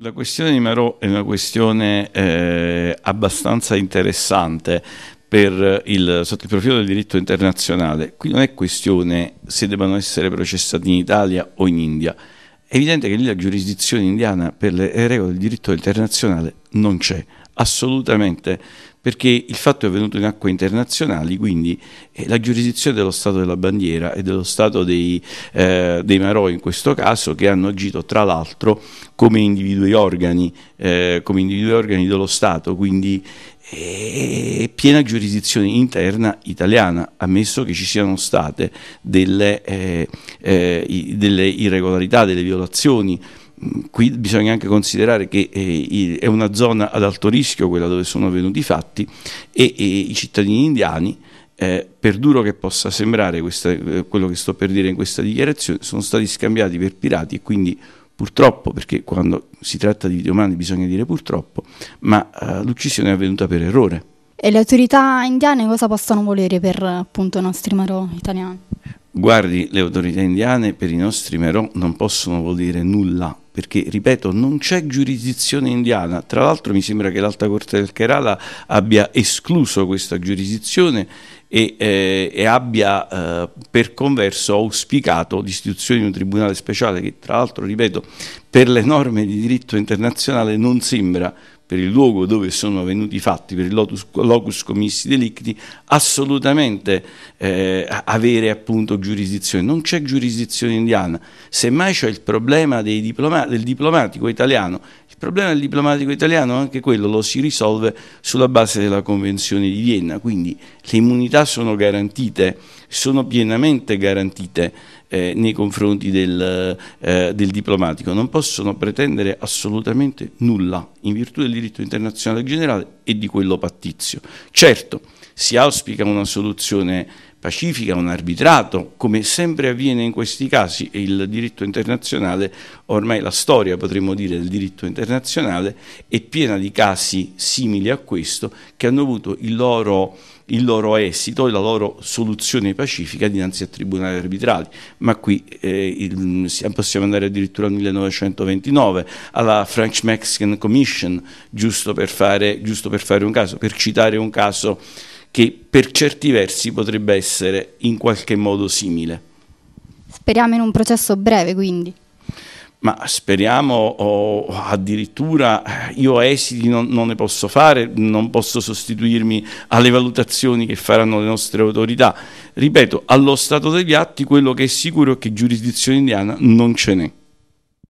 La questione di Marot è una questione eh, abbastanza interessante il, sotto il profilo del diritto internazionale. Qui non è questione se debbano essere processati in Italia o in India. È evidente che lì la giurisdizione indiana per le regole del diritto internazionale non c'è assolutamente, perché il fatto è avvenuto in acque internazionali, quindi eh, la giurisdizione dello Stato della bandiera e dello Stato dei, eh, dei Marò in questo caso, che hanno agito tra l'altro come individui organi, eh, come individui organi dello Stato, quindi eh, è piena giurisdizione interna italiana, ammesso che ci siano state delle, eh, eh delle irregolarità, delle violazioni Qui bisogna anche considerare che eh, è una zona ad alto rischio quella dove sono venuti i fatti e, i cittadini indiani eh, per duro che possa sembrare questa, eh, quello che sto per dire in questa dichiarazione, sono stati scambiati per pirati e quindi purtroppo, perché quando si tratta di vite umane bisogna dire purtroppo, ma l'uccisione è avvenuta per errore. E le autorità indiane cosa possono volere per appunto i nostri marò italiani? Guardi, le autorità indiane per i nostri Merò non possono volere nulla, perché, ripeto, non c'è giurisdizione indiana. Tra l'altro mi sembra che l'Alta Corte del Kerala abbia escluso questa giurisdizione e, eh, e abbia eh, per converso auspicato l'istituzione di un tribunale speciale che, tra l'altro, ripeto, per le norme di diritto internazionale non sembra per il luogo dove sono avvenuti i fatti, per il lotus, locus commissi delicti, assolutamente eh, avere appunto giurisdizione. Non c'è giurisdizione indiana, semmai c'è il problema diploma del diplomatico italiano. Il problema del diplomatico italiano, anche quello, lo si risolve sulla base della Convenzione di Vienna, quindi le immunità sono garantite, sono pienamente garantite eh, nei confronti del, eh, del, diplomatico, non possono pretendere assolutamente nulla in virtù del diritto internazionale generale e di quello pattizio. Certo, si auspica una soluzione pacifica, un arbitrato, come sempre avviene in questi casi e il diritto internazionale, ormai la storia potremmo dire del diritto internazionale, è piena di casi simili a questo che hanno avuto il loro, il loro esito e la loro soluzione pacifica dinanzi a tribunali arbitrali. Ma qui eh, il, possiamo andare addirittura al 1929, alla French Mexican Commission, giusto per fare, giusto per fare un caso, per citare un caso che per certi versi potrebbe essere in qualche modo simile. Speriamo in un processo breve quindi. Ma speriamo o addirittura eh, io esiti non, non ne posso fare, non posso sostituirmi alle valutazioni che faranno le nostre autorità. Ripeto, allo stato degli atti quello che è sicuro è che giurisdizione indiana non ce n'è.